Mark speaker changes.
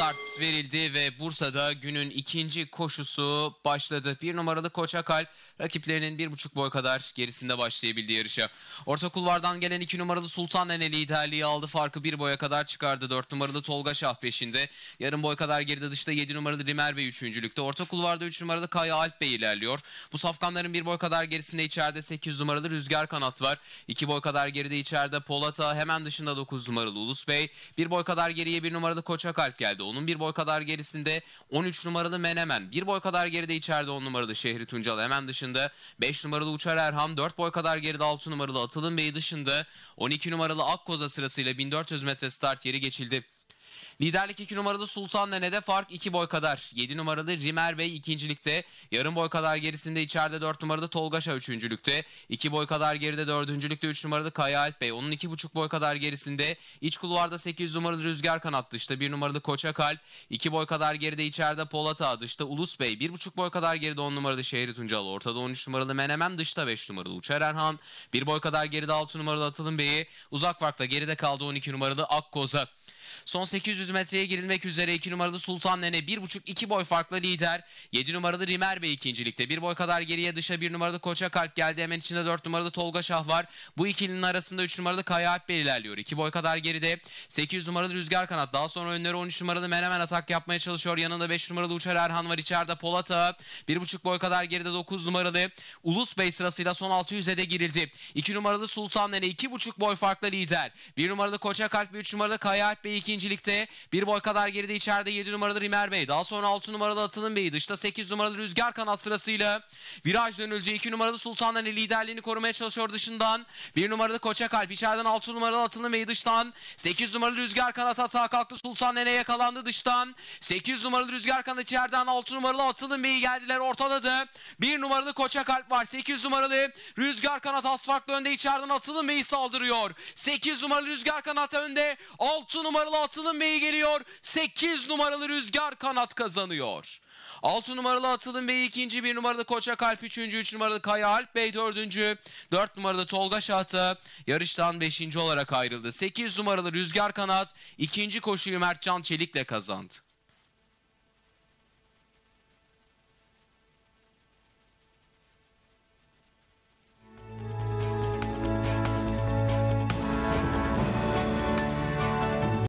Speaker 1: start verildi ve Bursa'da günün ikinci koşusu başladı. Bir numaralı Koçakal rakiplerinin bir buçuk boy kadar gerisinde başlayabildi yarışa. Orta kulvardan gelen iki numaralı Sultan Ene liderliği aldı. Farkı bir boya kadar çıkardı. Dört numaralı Tolga Şah peşinde. Yarım boy kadar geride dışta yedi numaralı Rimer Bey üçüncülükte. Orta kulvarda üç numaralı Kaya Alp Bey ilerliyor. Bu safkanların bir boy kadar gerisinde içeride sekiz numaralı Rüzgar Kanat var. İki boy kadar geride içeride Polata hemen dışında dokuz numaralı Ulus Bey. Bir boy kadar geriye bir numaralı Koçakalp geldi. Onun bir boy kadar gerisinde 13 numaralı Menemen. Bir boy kadar geride içeride 10 numaralı Şehri Tuncal hemen dışında. 5 numaralı Uçar Erhan. 4 boy kadar geride 6 numaralı Atılım Bey dışında. 12 numaralı Akkoza sırasıyla 1400 metre start yeri geçildi. Liderlik 2 numaralı Sultan Nene'de fark 2 boy kadar. 7 numaralı Rimer Bey ikincilikte. Yarım boy kadar gerisinde içeride 4 numarada Tolgaşa üçüncülükte. 2 boy kadar geride dördüncülükte 3 numarada Kaya Alp Bey. Onun 2,5 boy kadar gerisinde. iç kulvarda 8 numaralı Rüzgar Kanat dışta. 1 numaralı Koçak Alp. 2 boy kadar geride içeride Polat Ağa dışta. Ulus Bey 1,5 boy kadar geride 10 numaralı Şehri Tuncalı. Ortada 13 numaralı Menemem dışta 5 numaralı Uçar Erhan. 1 boy kadar geride 6 numaralı Atılım Bey'i. Uzak farkta geride kaldı 12 numaralı Akkoz'a. Son 800 metreye girilmek üzere 2 numaralı Sultan Nene 1.5-2 boy farklı lider. 7 numaralı Rimer Bey ikincilikte. 1 boy kadar geriye dışa 1 numaralı Koça Kalp geldi. Hemen içinde 4 numaralı Tolga Şah var. Bu ikilinin arasında 3 numaralı Kaya Alper ilerliyor. 2 boy kadar geride 800 numaralı Rüzgar Kanat. Daha sonra önleri 13 numaralı Menemen atak yapmaya çalışıyor. Yanında 5 numaralı Uçar Erhan var. İçeride Polat Ağa. 1.5 boy kadar geride 9 numaralı Ulus Bey sırasıyla son 600'e de girildi. 2 numaralı Sultan Nene 2.5 boy farklı lider. 1 numaralı Koça Kalp ve 3 numaralı Kaya Alp Bey ikinci birincilikte. Bir boy kadar geride içeride 7 numaralı Rimer Bey. Daha sonra 6 numaralı Atılım Bey. Dışta 8 numaralı Rüzgar Kanat sırasıyla viraj dönülce 2 numaralı Sultan Ali liderliğini korumaya çalışıyor dışından. 1 numaralı Koçak Alp içeriden 6 numaralı Atılım Bey dıştan. 8 numaralı Rüzgar Kanat sağ kalktı. Sultan Nene yakalandı dıştan. 8 numaralı Rüzgar Kanat içeriden 6 numaralı Atılım Bey geldiler ortaladı. 1 numaralı Koçak Alp var. 8 numaralı Rüzgar Kanat az farklı önde içeriden Atılım Bey saldırıyor. 8 numaralı Rüzgar Kanat önde. 6 numaralı Atılım atılım beyi geliyor. 8 numaralı rüzgar kanat kazanıyor. 6 numaralı Atılım beyi ikinci 1 numarada koça kalp üçüncü 3 numaralı Kaya Alp Bey dördüncü 4 numarada Tolga Şahtı yarıştan 5. olarak ayrıldı. 8 numaralı Rüzgar Kanat ikinci koşuyu Mertcan Çelik'le kazandı.